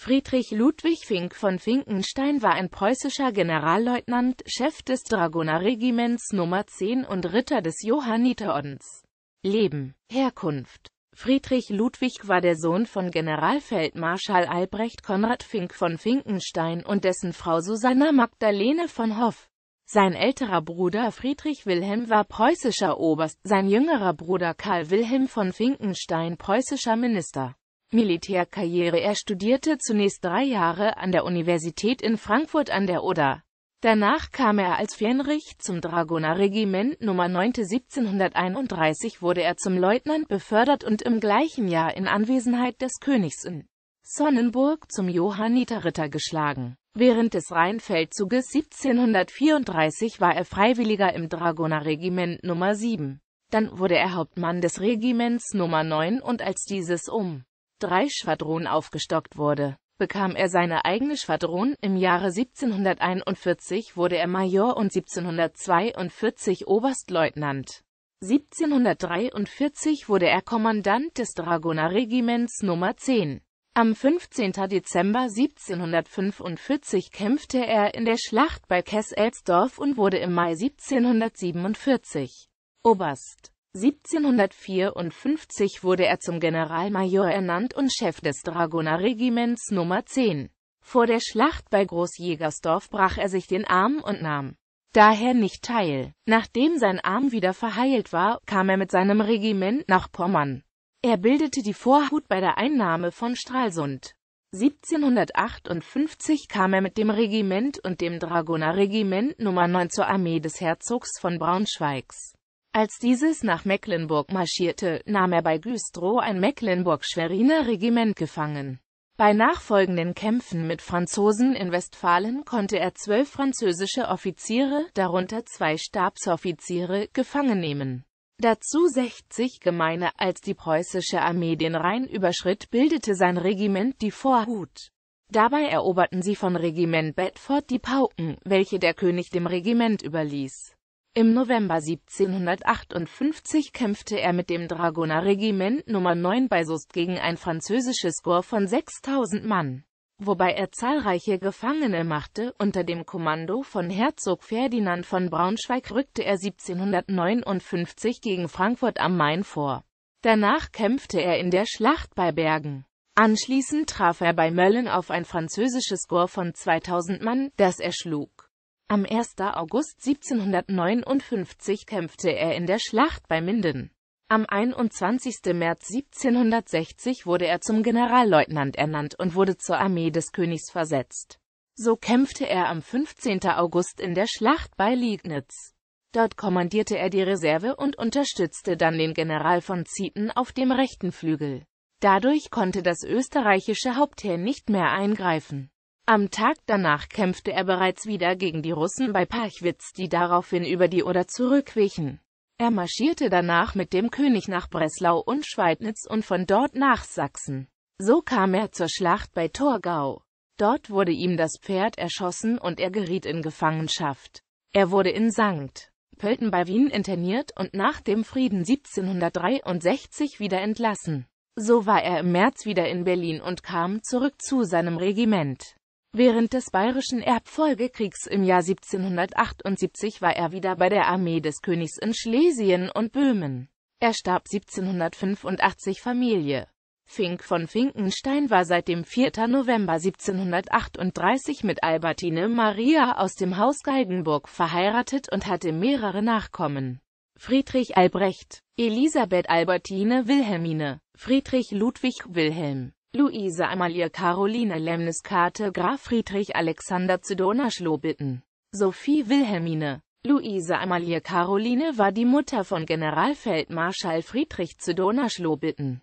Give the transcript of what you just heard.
Friedrich Ludwig Fink von Finkenstein war ein preußischer Generalleutnant, Chef des Dragonerregiments Nummer 10 und Ritter des Johanniterordens. Leben, Herkunft Friedrich Ludwig war der Sohn von Generalfeldmarschall Albrecht Konrad Fink von Finkenstein und dessen Frau Susanna Magdalene von Hoff. Sein älterer Bruder Friedrich Wilhelm war preußischer Oberst, sein jüngerer Bruder Karl Wilhelm von Finkenstein preußischer Minister. Militärkarriere. Er studierte zunächst drei Jahre an der Universität in Frankfurt an der Oder. Danach kam er als Fähnrich zum Dragonerregiment Nummer 9. 1731 wurde er zum Leutnant befördert und im gleichen Jahr in Anwesenheit des Königs in Sonnenburg zum Johanniterritter geschlagen. Während des Rheinfeldzuges 1734 war er Freiwilliger im Dragonerregiment Nummer 7. Dann wurde er Hauptmann des Regiments Nummer 9 und als dieses um drei Schwadronen aufgestockt wurde. Bekam er seine eigene Schwadron, im Jahre 1741 wurde er Major und 1742 Oberstleutnant. 1743 wurde er Kommandant des Dragonerregiments Nummer 10. Am 15. Dezember 1745 kämpfte er in der Schlacht bei Kesselsdorf und wurde im Mai 1747 Oberst. 1754 wurde er zum Generalmajor ernannt und Chef des Dragonerregiments Nummer 10. Vor der Schlacht bei Großjägersdorf brach er sich den Arm und nahm daher nicht teil. Nachdem sein Arm wieder verheilt war, kam er mit seinem Regiment nach Pommern. Er bildete die Vorhut bei der Einnahme von Stralsund. 1758 kam er mit dem Regiment und dem Dragonerregiment Nummer 9 zur Armee des Herzogs von Braunschweigs. Als dieses nach Mecklenburg marschierte, nahm er bei Güstrow ein Mecklenburg-Schweriner Regiment gefangen. Bei nachfolgenden Kämpfen mit Franzosen in Westfalen konnte er zwölf französische Offiziere, darunter zwei Stabsoffiziere, gefangen nehmen. Dazu 60 Gemeine, als die preußische Armee den Rhein überschritt, bildete sein Regiment die Vorhut. Dabei eroberten sie von Regiment Bedford die Pauken, welche der König dem Regiment überließ. Im November 1758 kämpfte er mit dem Dragonerregiment Nummer 9 bei Sust gegen ein französisches Korps von 6000 Mann, wobei er zahlreiche Gefangene machte. Unter dem Kommando von Herzog Ferdinand von Braunschweig rückte er 1759 gegen Frankfurt am Main vor. Danach kämpfte er in der Schlacht bei Bergen. Anschließend traf er bei Mölln auf ein französisches Korps von 2000 Mann, das er schlug. Am 1. August 1759 kämpfte er in der Schlacht bei Minden. Am 21. März 1760 wurde er zum Generalleutnant ernannt und wurde zur Armee des Königs versetzt. So kämpfte er am 15. August in der Schlacht bei Liegnitz. Dort kommandierte er die Reserve und unterstützte dann den General von Zieten auf dem rechten Flügel. Dadurch konnte das österreichische Hauptheer nicht mehr eingreifen. Am Tag danach kämpfte er bereits wieder gegen die Russen bei Parchwitz, die daraufhin über die Oder zurückwichen. Er marschierte danach mit dem König nach Breslau und Schweidnitz und von dort nach Sachsen. So kam er zur Schlacht bei Torgau. Dort wurde ihm das Pferd erschossen und er geriet in Gefangenschaft. Er wurde in Sankt Pölten bei Wien interniert und nach dem Frieden 1763 wieder entlassen. So war er im März wieder in Berlin und kam zurück zu seinem Regiment. Während des Bayerischen Erbfolgekriegs im Jahr 1778 war er wieder bei der Armee des Königs in Schlesien und Böhmen. Er starb 1785 Familie. Fink von Finkenstein war seit dem 4. November 1738 mit Albertine Maria aus dem Haus Galgenburg verheiratet und hatte mehrere Nachkommen. Friedrich Albrecht, Elisabeth Albertine Wilhelmine, Friedrich Ludwig Wilhelm, Luise Amalie Caroline Lemniskate Graf Friedrich Alexander zu Donauschlobitten. Sophie Wilhelmine Luise Amalie Caroline war die Mutter von Generalfeldmarschall Friedrich zu Donauschlobitten.